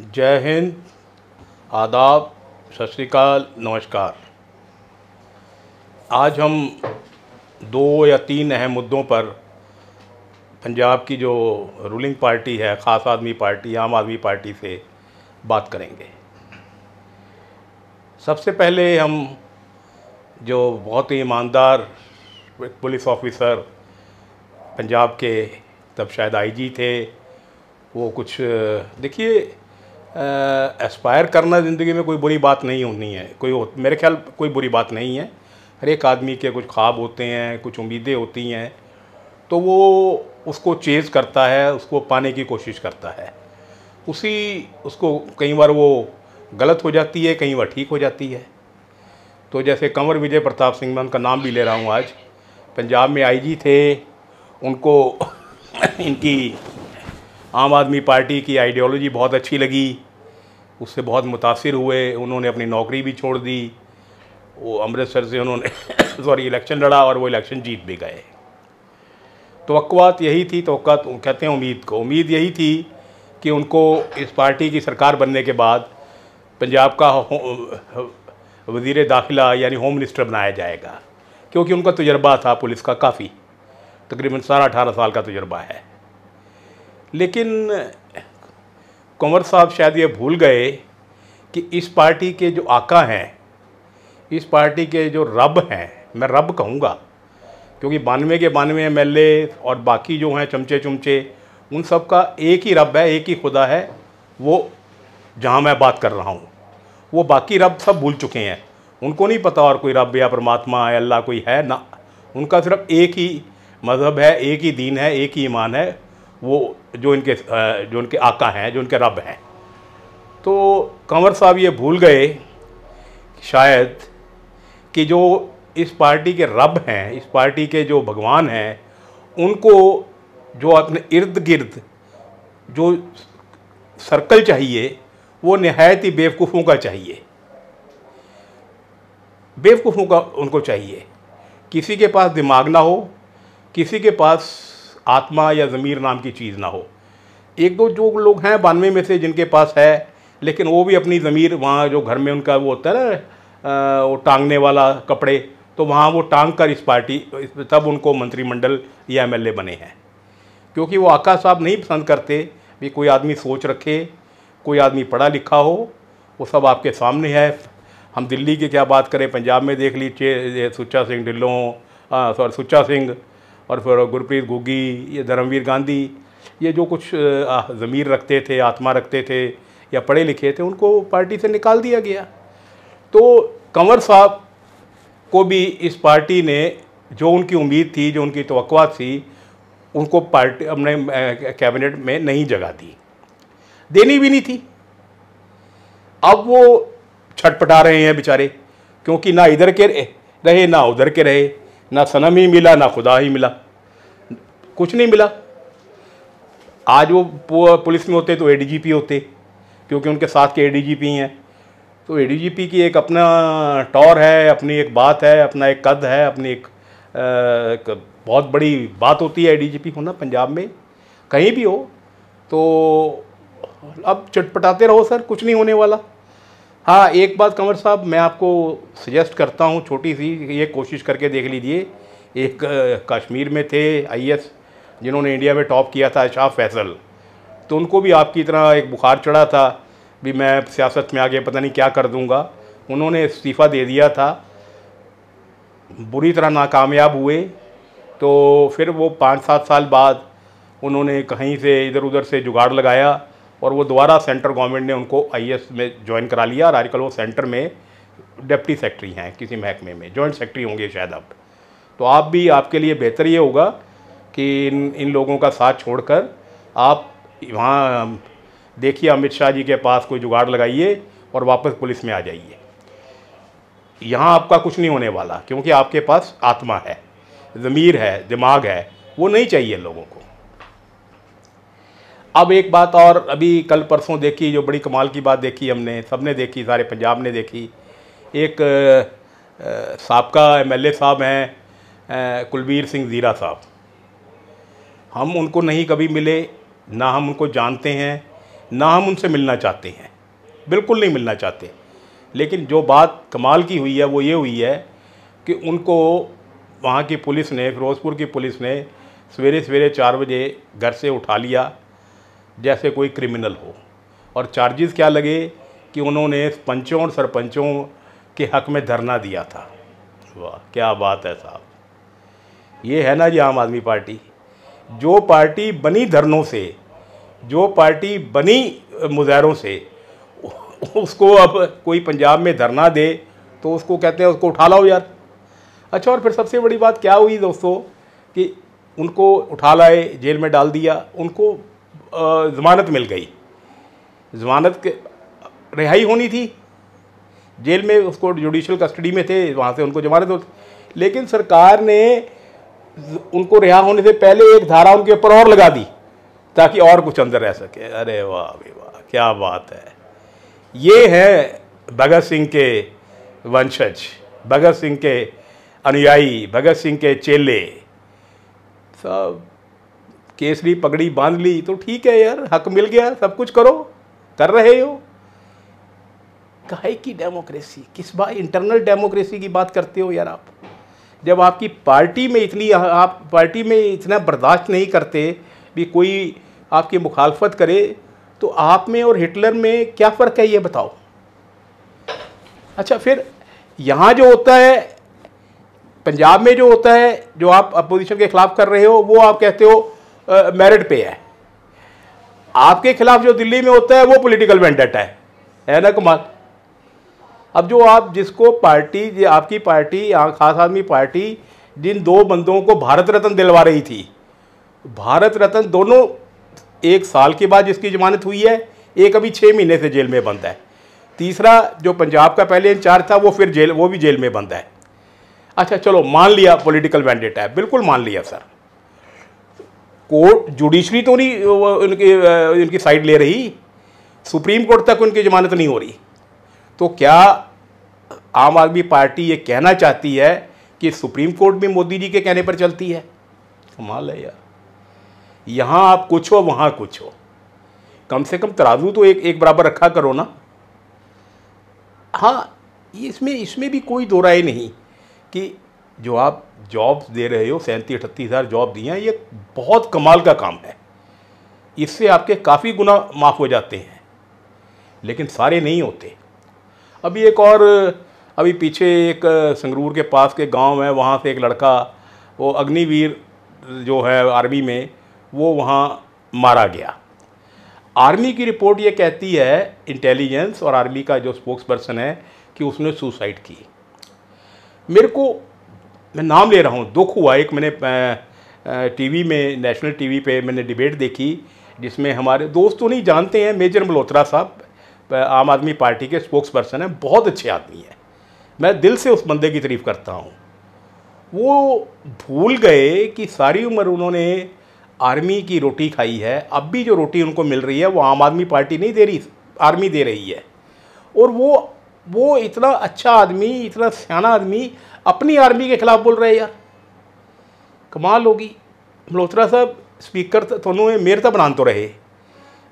जय हिंद आदाब सत श्रीकाल नमस्कार आज हम दो या तीन अहम मुद्दों पर पंजाब की जो रूलिंग पार्टी है ख़ास आदमी पार्टी आम आदमी पार्टी से बात करेंगे सबसे पहले हम जो बहुत ही ईमानदार पुलिस ऑफिसर पंजाब के तब शायद आईजी थे वो कुछ देखिए एस्पायर करना ज़िंदगी में कोई बुरी बात नहीं होनी है कोई मेरे ख्याल कोई बुरी बात नहीं है हर एक आदमी के कुछ ख्वाब होते हैं कुछ उम्मीदें होती हैं तो वो उसको चेज़ करता है उसको पाने की कोशिश करता है उसी उसको कई बार वो गलत हो जाती है कई बार ठीक हो जाती है तो जैसे कंवर विजय प्रताप सिंह मैं उनका नाम भी ले रहा हूँ आज पंजाब में आईजी थे उनको इनकी आम आदमी पार्टी की आइडियोलॉजी बहुत अच्छी लगी उससे बहुत मुतासर हुए उन्होंने अपनी नौकरी भी छोड़ दी वो अमृतसर से उन्होंने सॉरी इलेक्शन लड़ा और वो इलेक्शन जीत भी गए तो अकवात यही थी तो कहते हैं उम्मीद को उम्मीद यही थी कि उनको इस पार्टी की सरकार बनने के बाद पंजाब का वजीर दाखिला यानी होम मिनिस्टर बनाया जाएगा क्योंकि उनका तजर्बा था पुलिस का काफ़ी तकरीबन सारा अठारह साल का तजर्बा है लेकिन कंवर साहब शायद ये भूल गए कि इस पार्टी के जो आका हैं इस पार्टी के जो रब हैं मैं रब कहूँगा क्योंकि बानवे के बानवे एम एल और बाकी जो हैं चमचे चमचे उन सब का एक ही रब है एक ही खुदा है वो जहाँ मैं बात कर रहा हूँ वो बाकी रब सब भूल चुके हैं उनको नहीं पता और कोई रब या परमात्मा या अल्लाह कोई है ना उनका सिर्फ एक ही मज़हब है एक ही दीन है एक ही ईमान है वो जो इनके जो इनके आका हैं जो इनके रब हैं तो कंवर साहब ये भूल गए शायद कि जो इस पार्टी के रब हैं इस पार्टी के जो भगवान हैं उनको जो अपने इर्द गिर्द जो सर्कल चाहिए वो नहायत ही बेवकूफ़ों का चाहिए बेवकूफ़ों का उनको चाहिए किसी के पास दिमाग ना हो किसी के पास आत्मा या ज़मीर नाम की चीज़ ना हो एक दो जो लोग हैं बानवे में से जिनके पास है लेकिन वो भी अपनी ज़मीर वहाँ जो घर में उनका वो होता है ना वो टांगने वाला कपड़े तो वहाँ वो टांग कर इस पार्टी तब उनको मंत्रिमंडल या एमएलए बने हैं क्योंकि वो आका साहब नहीं पसंद करते भी कोई आदमी सोच रखे कोई आदमी पढ़ा लिखा हो वो सब आपके सामने है हम दिल्ली की क्या बात करें पंजाब में देख लीजिए सुच्चा सिंह ढिल्लों सॉरी सुच्चा सिंह और फिर गुरप्रीत गोगी ये धर्मवीर गांधी ये जो कुछ ज़मीर रखते थे आत्मा रखते थे या पढ़े लिखे थे उनको पार्टी से निकाल दिया गया तो कंवर साहब को भी इस पार्टी ने जो उनकी उम्मीद थी जो उनकी तो थी उनको पार्टी अपने कैबिनेट में नहीं जगा दी देनी भी नहीं थी अब वो छटपटा रहे हैं बेचारे क्योंकि ना इधर के रहे ना उधर के रहे ना सनम ही मिला ना खुदा ही मिला कुछ नहीं मिला आज वो पुलिस में होते तो एडीजीपी होते क्योंकि उनके साथ के एडीजीपी हैं तो एडीजीपी की एक अपना टॉर है अपनी एक बात है अपना एक कद है अपनी एक, एक बहुत बड़ी बात होती है एडीजीपी होना पंजाब में कहीं भी हो तो अब चटपटाते रहो सर कुछ नहीं होने वाला हाँ एक बात कंवर साहब मैं आपको सजेस्ट करता हूँ छोटी सी ये कोशिश करके देख लीजिए एक कश्मीर में थे आईएएस जिन्होंने इंडिया में टॉप किया था शाह फैसल तो उनको भी आपकी तरह एक बुखार चढ़ा था भी मैं सियासत में आगे पता नहीं क्या कर दूँगा उन्होंने इस्तीफ़ा दे दिया था बुरी तरह नाकामयाब हुए तो फिर वो पाँच सात साल बाद उन्होंने कहीं से इधर उधर से जुगाड़ लगाया और वो दोबारा सेंटर गवर्नमेंट ने उनको आई में ज्वाइन करा लिया और आजकल वो सेंटर में डिप्टी सेक्रेटरी हैं किसी महकमे में जॉइंट सेक्रेटरी होंगे शायद अब तो आप भी आपके लिए बेहतर ये होगा कि इन इन लोगों का साथ छोड़कर आप वहाँ देखिए अमित शाह जी के पास कोई जुगाड़ लगाइए और वापस पुलिस में आ जाइए यहाँ आपका कुछ नहीं होने वाला क्योंकि आपके पास आत्मा है ज़मीर है दिमाग है वो नहीं चाहिए लोगों को अब एक बात और अभी कल परसों देखी जो बड़ी कमाल की बात देखी हमने सबने देखी सारे पंजाब ने देखी एक सबका एम एल साहब हैं कुलबीर सिंह ज़ीरा साहब हम उनको नहीं कभी मिले ना हम उनको जानते हैं ना हम उनसे मिलना चाहते हैं बिल्कुल नहीं मिलना चाहते लेकिन जो बात कमाल की हुई है वो ये हुई है कि उनको वहाँ की पुलिस ने फ़िरोज़पुर की पुलिस ने सवेरे सवेरे चार बजे घर से उठा लिया जैसे कोई क्रिमिनल हो और चार्जेस क्या लगे कि उन्होंने पंचों और सरपंचों के हक में धरना दिया था वाह क्या बात है साहब ये है ना जी आम आदमी पार्टी जो पार्टी बनी धरनों से जो पार्टी बनी मुजहरों से उसको अब कोई पंजाब में धरना दे तो उसको कहते हैं उसको उठा लाओ यार अच्छा और फिर सबसे बड़ी बात क्या हुई दोस्तों कि उनको उठा लाए जेल में डाल दिया उनको ज़मानत मिल गई ज़मानत के रिहाई होनी थी जेल में उसको जुडिशल कस्टडी में थे वहाँ से उनको जमानत होती लेकिन सरकार ने उनको रिहा होने से पहले एक धारा उनके ऊपर और लगा दी ताकि और कुछ अंदर रह सके अरे वाह वाह क्या बात है ये है भगत सिंह के वंशज भगत सिंह के अनुयायी भगत सिंह के चेले सब केसरी पगड़ी बांध ली तो ठीक है यार हक मिल गया सब कुछ करो कर रहे हो कहे की डेमोक्रेसी किस बात इंटरनल डेमोक्रेसी की बात करते हो यार आप जब आपकी पार्टी में इतनी आप पार्टी में इतना बर्दाश्त नहीं करते भी कोई आपकी मुखालफत करे तो आप में और हिटलर में क्या फ़र्क है ये बताओ अच्छा फिर यहाँ जो होता है पंजाब में जो होता है जो आप अपोजिशन के ख़िलाफ़ कर रहे हो वो आप कहते हो मेरिट पे है आपके खिलाफ जो दिल्ली में होता है वो पॉलिटिकल वेंडेट है है ना कमाल अब जो आप जिसको पार्टी जो आपकी पार्टी खास आदमी पार्टी जिन दो बंदों को भारत रत्न दिलवा रही थी भारत रत्न दोनों एक साल के बाद जिसकी जमानत हुई है एक अभी छः महीने से जेल में बंद है तीसरा जो पंजाब का पहले इंचार्ज था वो फिर जेल वो भी जेल में बंद है अच्छा चलो मान लिया पॉलिटिकल वैंडेट है बिल्कुल मान लिया सर कोर्ट जुडिशरी तो नहीं उनकी उनकी साइड ले रही सुप्रीम कोर्ट तक उनकी जमानत नहीं हो रही तो क्या आम आदमी पार्टी ये कहना चाहती है कि सुप्रीम कोर्ट भी मोदी जी के कहने पर चलती है कमाल है यार यहाँ आप कुछ हो वहाँ कुछ हो कम से कम तराजू तो एक एक बराबर रखा करो ना हाँ इसमें इसमें भी कोई दो राय नहीं कि जो आप जॉब्स दे रहे हो सैंतीस अठतीस हज़ार जॉब दिए हैं ये बहुत कमाल का काम है इससे आपके काफ़ी गुना माफ़ हो जाते हैं लेकिन सारे नहीं होते अभी एक और अभी पीछे एक संगरूर के पास के गांव है वहाँ से एक लड़का वो अग्निवीर जो है आर्मी में वो वहाँ मारा गया आर्मी की रिपोर्ट ये कहती है इंटेलिजेंस और आर्मी का जो स्पोक्स पर्सन है कि उसने सुसाइड की मेरे को मैं नाम ले रहा हूँ दुख हुआ एक मैंने टीवी में नेशनल टीवी पे मैंने डिबेट देखी जिसमें हमारे दोस्त तो नहीं जानते हैं मेजर मल्होत्रा साहब आम आदमी पार्टी के स्पोक्स पर्सन हैं बहुत अच्छे आदमी हैं मैं दिल से उस बंदे की तारीफ़ करता हूँ वो भूल गए कि सारी उम्र उन्होंने आर्मी की रोटी खाई है अब भी जो रोटी उनको मिल रही है वो आम आदमी पार्टी नहीं दे रही आर्मी दे रही है और वो वो इतना अच्छा आदमी इतना सयाना आदमी अपनी आर्मी के खिलाफ बोल रहा है यार कमाल होगी मल्होत्रा साहब स्पीकर तो मेयर तो बना तो रहे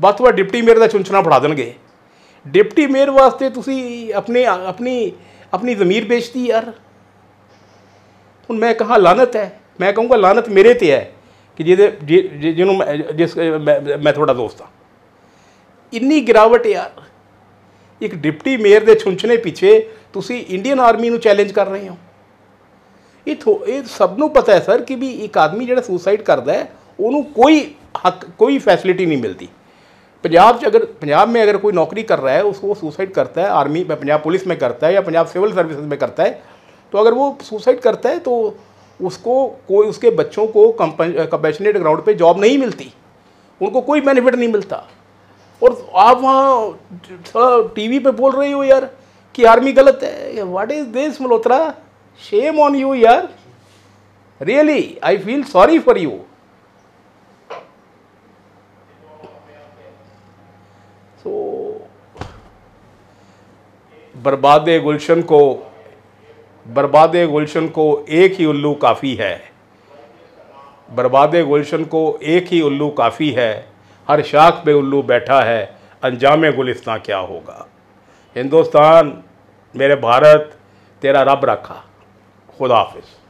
बस वह डिप्टी मेयर का चुनचुना फड़ा देंगे डिप्टी मेयर वास्ते तुम अपने अपनी अपनी जमीर बेचती यार हूँ मैं कह लानत है मैं कहूँगा लानत मेरे ते है कि जिसे जिन्होंने जिस मैं थोड़ा दोस्त हाँ इन्नी गिरावट यार एक डिप्टी मेयर के छुंछने ਪਿੱਛੇ ਤੁਸੀਂ ਇੰਡੀਅਨ ਆਰਮੀ ਨੂੰ ਚੈਲੰਜ ਕਰ ਰਹੇ ਹੋ ਇਹ ਇਹ ਸਭ ਨੂੰ ਪਤਾ ਹੈ ਸਰ ਕਿ ਵੀ ਇੱਕ ਆਦਮੀ ਜਿਹੜਾ ਸੁਸਾਈਡ ਕਰਦਾ ਹੈ ਉਹਨੂੰ ਕੋਈ ਹੱਕ ਕੋਈ नहीं मिलती पंजाब अगर पंजाब में अगर कोई नौकरी कर रहा है उसको सुसाइड करता है आर्मी में पंजाब पुलिस में करता है या पंजाब सिविल सर्विसेज में करता है तो अगर वो सुसाइड करता है तो उसको कोई उसके बच्चों को कंपैशनेट ग्राउंड पे जॉब नहीं मिलती उनको कोई बेनिफिट नहीं मिलता और आप वहाँ थोड़ा टीवी पे बोल रही हो यार कि आर्मी गलत है what is this Malhotra shame on you यार really I feel sorry for you so बर्बाद गुलशन को बर्बाद गुलशन को एक ही उल्लू काफ़ी है बर्बाद गुलशन को एक ही उल्लू काफ़ी है हर शाख पे उल्लू बैठा है अंजाम गुलिस्तान क्या होगा हिंदुस्तान मेरे भारत तेरा रब रखा खुदा हाफिज़